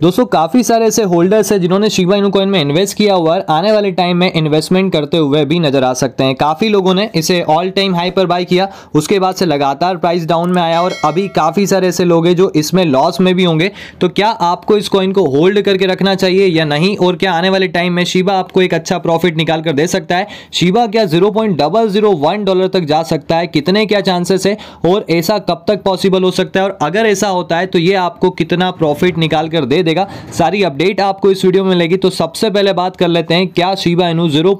दोस्तों काफ़ी सारे ऐसे होल्डर्स हैं जिन्होंने शिवा इनू कॉइन में इन्वेस्ट किया हुआ है आने वाले टाइम में इन्वेस्टमेंट करते हुए भी नजर आ सकते हैं काफ़ी लोगों ने इसे ऑल टाइम हाई पर बाय किया उसके बाद से लगातार प्राइस डाउन में आया और अभी काफ़ी सारे ऐसे लोग हैं जो इसमें लॉस में भी होंगे तो क्या आपको इस कॉइन को होल्ड करके रखना चाहिए या नहीं और क्या आने वाले टाइम में शिवा आपको एक अच्छा प्रॉफिट निकाल कर दे सकता है शिवा क्या जीरो डॉलर तक जा सकता है कितने क्या चांसेस है और ऐसा कब तक पॉसिबल हो सकता है और अगर ऐसा होता है तो ये आपको कितना प्रॉफिट निकाल कर दे देगा सारी अपडेट आपको इस वीडियो में मिलेगी तो सबसे पहले बात कर लेते हैं क्या शिवा इनू जीरो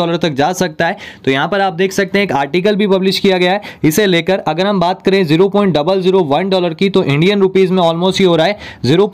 डॉलर तक जा सकता है तो यहां पर आप देख सकते हैं एक आर्टिकल भी पब्लिश किया गया है इसे लेकर अगर हम बात करें जीरो डॉलर की तो इंडियन रुपीज में ऑलमोस्ट ही हो रहा है जीरो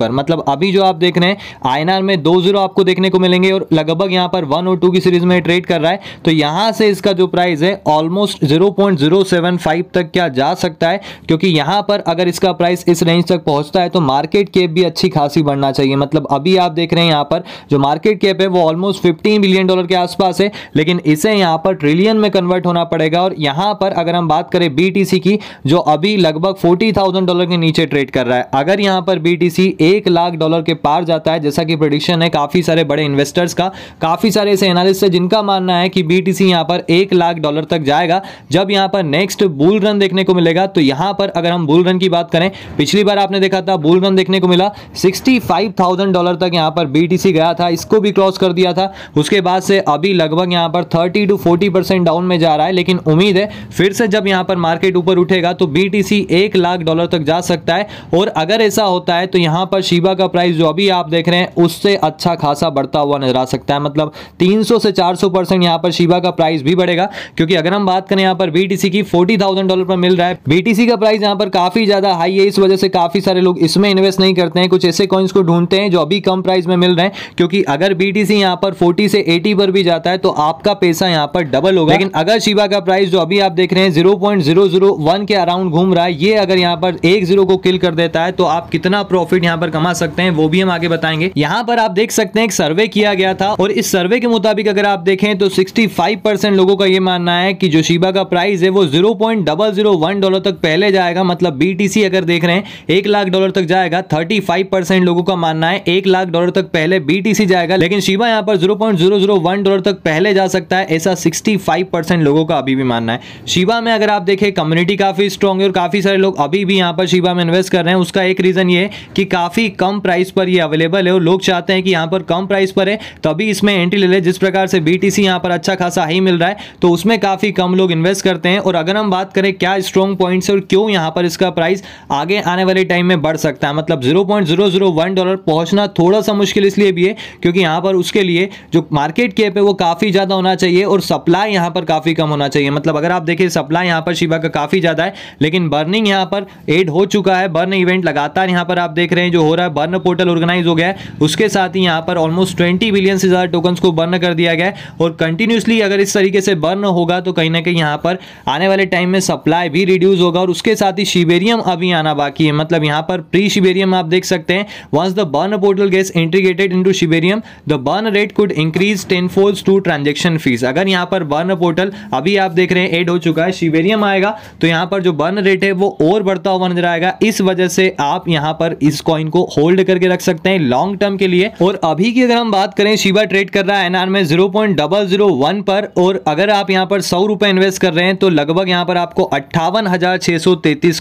पर मतलब अभी जो आप देख रहे हैं आईएनआर में दो जीरो आपको देखने को मिलेंगे और लगभग यहां पर वन और टू की सीरीज में ट्रेड कर रहा है तो यहां से इसका जो प्राइस है ऑलमोस्ट 0.075 तक क्या जा सकता है क्योंकि यहां पर अगर इसका प्राइस इस रेंज तक पहुंच पहुंचता है तो मार्केट कैप भी अच्छी खासी बढ़ना चाहिए मतलब अभी आप देख रहे हैं यहाँ पर जो मार्केट कैप है वो ऑलमोस्ट फिफ्टीन बिलियन डॉलर के आसपास है लेकिन इसे यहाँ पर ट्रिलियन में कन्वर्ट होना पड़ेगा और यहाँ पर अगर हम बात करें बी की जो अभी लगभग फोर्टी डॉलर के नीचे ट्रेड कर रहा है अगर यहाँ पर बी टी लाख डॉलर के पार जाता है जैसा कि प्रोडिक्शन है काफ़ी सारे बड़े इन्वेस्टर्स का काफ़ी सारे ऐसे एनालिस्ट है जिनका मानना है कि बी टी पर एक लाख डॉलर तक जाएगा जब यहाँ पर नेक्स्ट बुल रन देखने को मिलेगा तो यहाँ पर अगर हम बुल रन की बात करें पिछली बार आपने देखा गया था बुल रन देखने को मिला 65,000 डॉलर तक यहाँ पर बीटीसी गया था इसको भी क्रॉस कर दिया था उसके बाद से अभी लगभग यहाँ पर 30 टू 40 परसेंट डाउन में जा रहा है लेकिन उम्मीद है फिर से जब यहाँ पर मार्केट ऊपर उठेगा तो बीटीसी एक लाख डॉलर तक जा सकता है और अगर ऐसा होता है तो यहाँ पर शिबा का प्राइस जो अभी आप देख रहे हैं उससे अच्छा खासा बढ़ता हुआ नजर आ सकता है मतलब 300 से 400 परसेंट यहाँ पर शिबा का प्राइस भी बढ़ेगा क्योंकि अगर हम बात करें यहाँ पर बीटीसी की 40,000 डॉलर पर मिल रहा है बीटीसी का प्राइस यहाँ पर काफी ज्यादा हाई है इस वजह से काफी सारे लोग लोग इसमें इन्वेस्ट नहीं करते हैं कुछ ऐसे कॉइन्स को ढूंढते हैं जो अभी कम प्राइस में मिल रहे हैं क्योंकि अगर बीटीसी यहाँ पर फोर्टी से एटी पर भी जाता है तो आपका पैसा यहाँ पर डबल होगा लेकिन अगर शिवा का प्राइस जो अभी आप देख रहे हैं 0.001 के अराउंड घूम रहा है ये अगर यहाँ पर एक जीरो को किल कर देता है तो आप कितना प्रॉफिट यहाँ पर कमा सकते हैं वो भी हम आगे बताएंगे यहाँ पर आप देख सकते हैं एक सर्वे किया गया था और इस सर्वे के मुताबिक अगर आप देखें तो 65 लोगों का ये मानना है कि जो शिबा का प्राइस है वो 0.001 डॉलर तक पहले जाएगा मतलब बीटीसी अगर देख रहे हैं एक लाख डॉलर डॉलर तक जाएगा 35 परसेंट लोगों का मानना है एक लाख डॉलर तक पहले बीटीसी जाएगा लेकिन शिवा यहाँ पर 0.001 डॉलर तक पहले जा सकता है ऐसा 65 परसेंट लोगों का अभी भी मानना है शिवा में अगर आप देखें कम्युनिटी काफी स्ट्रॉन्ग है और काफी सारे लोग अभी भी यहाँ पर शिवा में इन्वेस्ट कर रहे हैं उसका एक रीजन ये कि काफी कम प्राइस पर ये अवेलेबल है और लोग चाहते हैं कि यहाँ पर कम प्राइस पर है तभी इसमें एंट्री ले ले जिस प्रकार से बीटीसी यहाँ पर अच्छा खासा हाई मिल रहा है तो उसमें काफी कम लोग इन्वेस्ट करते हैं और अगर हम बात करें क्या स्ट्रॉन्ग पॉइंट्स और क्यों यहाँ पर इसका प्राइस आगे आने वाले टाइम में बढ़ बढ़ सकता है मतलब 0.001 डॉलर पहुंचना थोड़ा सा मुश्किल इसलिए भी है क्योंकि यहाँ पर उसके लिए जो मार्केट कैप है वो काफ़ी ज़्यादा होना चाहिए और सप्लाई यहाँ पर काफ़ी कम होना चाहिए मतलब अगर आप देखिए सप्लाई यहाँ पर शिवा का काफ़ी ज़्यादा है लेकिन बर्निंग यहाँ पर एड हो चुका है बर्न इवेंट लगातार यहाँ पर आप देख रहे हैं जो हो रहा है बर्न पोर्टल ऑर्गेनाइज हो गया है उसके साथ ही यहाँ पर ऑलमोस्ट ट्वेंटी बिलियन से ज़्यादा टोकन्स को बर्न कर दिया गया है और कंटिन्यूसली अगर इस तरीके से बर्न होगा तो कहीं ना कहीं यहाँ पर आने वाले टाइम में सप्लाई भी रिड्यूस होगा और उसके साथ ही शिवेरियम अभी आना बाकी है मतलब यहाँ पर प्री शिबेरियम आप देख सकते हैं once the burn portal gets integrated into Shibarium the burn rate could increase ten folds to transaction fees अगर यहाँ पर बर्न पोर्टल अभी आप देख रहे हैं एड हो चुका है शिबेरियम आएगा तो यहाँ पर जो बर्न रेट है वो और बढ़ता हुआ नजर आएगा इस वजह से आप यहाँ पर इस कॉइन को होल्ड करके रख सकते हैं लॉन्ग टर्म के लिए और अभी की अगर हम बात करें शिवा ट्रेड कर रहा है एनआर में जीरो पर और अगर आप यहाँ पर सौ रुपए इन्वेस्ट कर रहे हैं तो लगभग यहाँ पर आपको अट्ठावन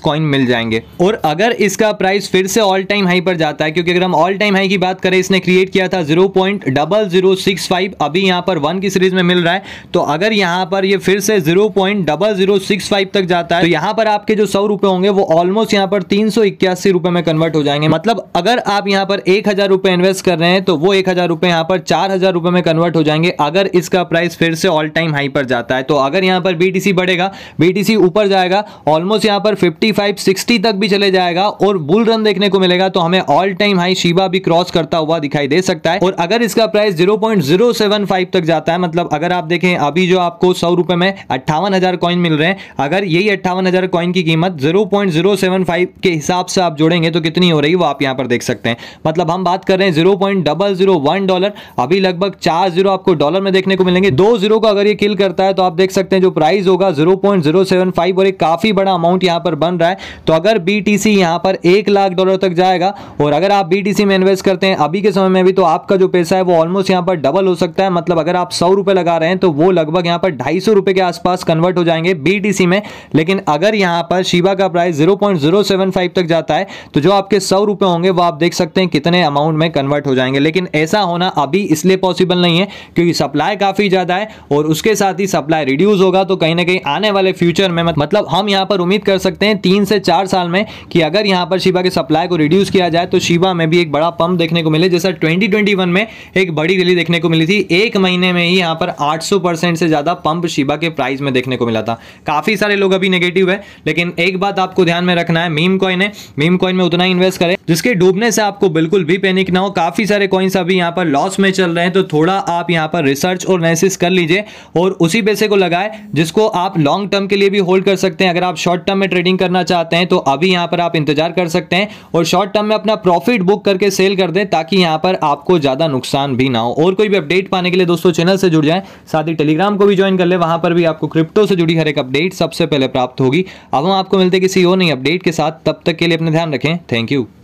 कॉइन मिल जाएंगे और अगर इसका प्राइस फिर से ऑल टाइम हाई पर जाता है क्योंकि अगर हम ऑल टाइम हाई की बात करें इसने क्रिएट किया था zero point double zero six five अभी यहाँ पर वन की सीरीज में मिल रहा है तो अगर यहाँ पर ये फिर से zero point double zero six five तक जाता है तो यहाँ पर आपके जो सौ रुपए होंगे वो ऑलमोस्ट यहाँ पर तीन सौ इक्यासी रुपए में कन्वर्ट हो जाएंगे मतलब अगर आप यहाँ पर एक हजार रुपए इन्वेस्ट कर रहे हैं तो वो एक हजार रुपए यहाँ पर चार हजार रुपए में कन्वर्ट हो जाएंगे अगर इसका प्राइस फिर से ऑल टाइम हाई पर जाता है तो अगर यहाँ पर बीटीसी बढ़ेगा बीटीसी ऊपर जाएगा ऑलमोस्ट यहाँ पर फिफ्टी फाइव सिक्सटी तक भी चले जाएगा और बुल रन देखने को मिलेगा तो हमें ऑल टाइम हाई शिबा भी क्रॉस करता हुआ दिखाई दे सकता है और अगर इसका प्राइस 0.075 तक जाता है मतलब अगर आप देखें अभी जो आपको सौ रुपए में अट्ठावन हजार कॉइन मिल रहे हैं अगर यही अट्ठावन हजार कॉइन की कीमत 0.075 के हिसाब से आप जोड़ेंगे तो कितनी हो रही वो आप यहाँ पर देख सकते हैं मतलब हम बात कर रहे हैं जीरो डॉलर अभी लगभग चार जीरो आपको डॉलर में देखने को मिलेंगे दो जीरो को अगर ये किल करता है तो आप देख सकते हैं जो प्राइस होगा जीरो और एक काफी बड़ा अमाउंट यहाँ पर बन रहा है तो अगर बीटीसी यहाँ पर एक एक लाख डॉलर तक जाएगा और अगर आप बी में इन्वेस्ट करते हैं अभी के समय में भी तो आपका जो पैसा है वो ऑलमोस्ट यहाँ पर डबल हो सकता है मतलब अगर आप सौ रुपए लगा रहे हैं तो वो लगभग यहाँ पर ढाई सौ रुपए के आसपास कन्वर्ट हो जाएंगे बी में लेकिन अगर यहाँ पर शिवा का प्राइस जीरो तक जाता है तो जो आपके सौ रुपए होंगे वो आप देख सकते हैं कितने अमाउंट में कन्वर्ट हो जाएंगे लेकिन ऐसा होना अभी इसलिए पॉसिबल नहीं है क्योंकि सप्लाई काफ़ी ज़्यादा है और उसके साथ ही सप्लाई रिड्यूस होगा तो कहीं ना कहीं आने वाले फ्यूचर में मतलब हम यहाँ पर उम्मीद कर सकते हैं तीन से चार साल में कि अगर यहाँ पर शिवा के सप्लाई को रिड्यूस किया जाए तो शिवा में भी एक बड़ा पंप देखने को मिले जैसा 2021 में एक बड़ी रैली देखने को मिली थी एक महीने में ही यहाँ पर 800 परसेंट से ज़्यादा पंप शिवा के प्राइस में देखने को मिला था काफ़ी सारे लोग अभी नेगेटिव है लेकिन एक बात आपको ध्यान में रखना है मीम कॉइन है मीम कॉइन में उतना इन्वेस्ट करें जिसके डूबने से आपको बिल्कुल भी पैनिक ना हो काफ़ी सारे कॉइन्स अभी यहाँ पर लॉस में चल रहे हैं तो थोड़ा आप यहाँ पर रिसर्च और एनालिसिस कर लीजिए और उसी पैसे को लगाए जिसको आप लॉन्ग टर्म के लिए भी होल्ड कर सकते हैं अगर आप शॉर्ट टर्म में ट्रेडिंग करना चाहते हैं तो अभी यहाँ पर आप इंतजार कर सकते सकते हैं और शॉर्ट टर्म में अपना प्रॉफिट बुक करके सेल कर दें ताकि यहाँ पर आपको ज़्यादा नुकसान भी ना हो और कोई भी अपडेट पाने के लिए दोस्तों चैनल से जुड़ जाएं साथ ही टेलीग्राम को भी ज्वाइन कर ले वहाँ पर भी आपको क्रिप्टो से जुड़ी हर एक अपडेट सबसे पहले प्राप्त होगी अब हम आपको मिलते किसी और नई अपडेट के साथ तब तक के लिए अपना ध्यान रखें थैंक यू